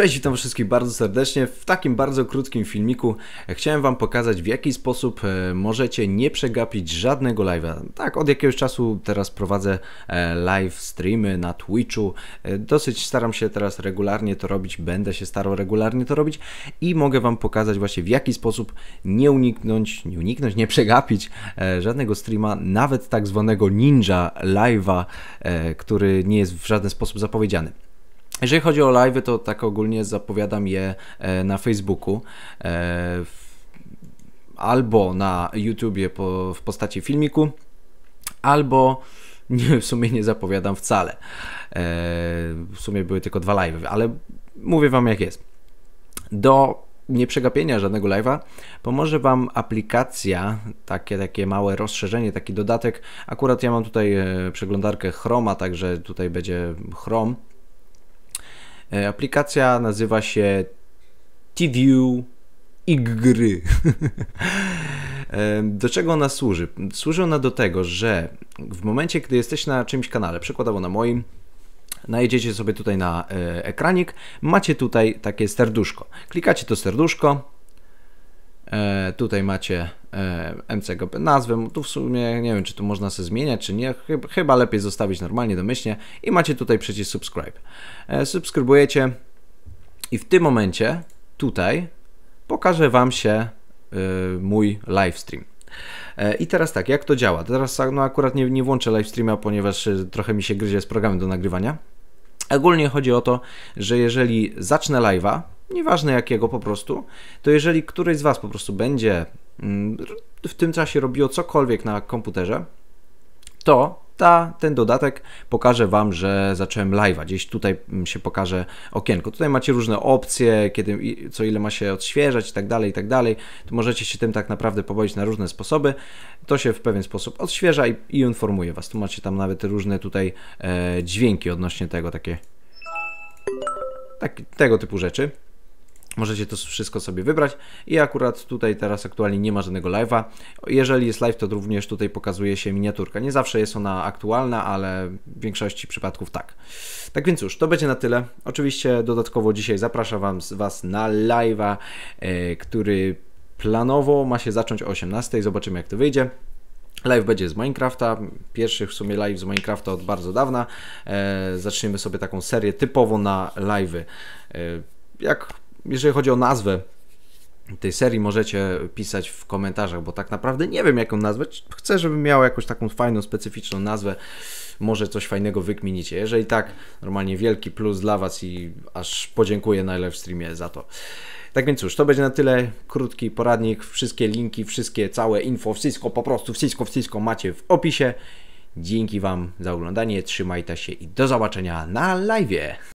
Cześć, witam wszystkich bardzo serdecznie. W takim bardzo krótkim filmiku chciałem Wam pokazać, w jaki sposób e, możecie nie przegapić żadnego live'a. Tak, od jakiegoś czasu teraz prowadzę e, live streamy na Twitchu. E, dosyć staram się teraz regularnie to robić, będę się starał regularnie to robić i mogę Wam pokazać właśnie, w jaki sposób nie uniknąć, nie uniknąć, nie przegapić żadnego streama, nawet tak zwanego ninja live'a, który nie jest w żaden sposób zapowiedziany. Jeżeli chodzi o live, to tak ogólnie zapowiadam je e, na Facebooku e, albo na YouTubie w postaci filmiku, albo nie, w sumie nie zapowiadam wcale. E, w sumie były tylko dwa live, ale mówię Wam jak jest. Do nieprzegapienia żadnego live'a pomoże Wam aplikacja, takie, takie małe rozszerzenie, taki dodatek. Akurat ja mam tutaj przeglądarkę Chroma, także tutaj będzie Chrome E, aplikacja nazywa się i Igry. E, do czego ona służy? Służy ona do tego, że w momencie, gdy jesteś na czymś kanale, przykładowo na moim, najedziecie sobie tutaj na e, ekranik, macie tutaj takie serduszko. Klikacie to serduszko, tutaj macie E, MCGP nazwę. Tu w sumie nie wiem, czy tu można sobie zmieniać, czy nie. Chyba lepiej zostawić normalnie domyślnie. I macie tutaj przycisk subscribe. E, subskrybujecie i w tym momencie tutaj pokaże Wam się e, mój livestream. I teraz tak, jak to działa? Teraz no, akurat nie, nie włączę livestreama, ponieważ trochę mi się gryzie z programem do nagrywania. Ogólnie chodzi o to, że jeżeli zacznę live'a, nieważne jakiego po prostu, to jeżeli któryś z Was po prostu będzie Mm, w tym czasie robiło cokolwiek na komputerze, to ta, ten dodatek pokaże Wam, że zacząłem live'a. Gdzieś tutaj mm, się pokaże okienko. Tutaj macie różne opcje, kiedy, co ile ma się odświeżać i tak dalej, i tak dalej. Tu możecie się tym tak naprawdę pobawić na różne sposoby. To się w pewien sposób odświeża i, i informuje Was. Tu macie tam nawet różne tutaj e, dźwięki odnośnie tego, takie tak, tego typu rzeczy. Możecie to wszystko sobie wybrać i akurat tutaj teraz aktualnie nie ma żadnego live'a. Jeżeli jest live, to również tutaj pokazuje się miniaturka. Nie zawsze jest ona aktualna, ale w większości przypadków tak. Tak więc cóż, to będzie na tyle. Oczywiście dodatkowo dzisiaj zapraszam wam, Was na live'a, e, który planowo ma się zacząć o 18. Zobaczymy jak to wyjdzie. Live będzie z Minecrafta, pierwszy w sumie live z Minecrafta od bardzo dawna. E, zaczniemy sobie taką serię typowo na live'y. E, jak jeżeli chodzi o nazwę tej serii, możecie pisać w komentarzach, bo tak naprawdę nie wiem jaką nazwę. Chcę, żeby miała jakąś taką fajną, specyficzną nazwę. Może coś fajnego wykminicie. Jeżeli tak, normalnie wielki plus dla Was i aż podziękuję na live streamie za to. Tak więc cóż, to będzie na tyle. Krótki poradnik. Wszystkie linki, wszystkie całe info, wszystko po prostu, wszystko, wszystko macie w opisie. Dzięki Wam za oglądanie, trzymajcie się i do zobaczenia na live.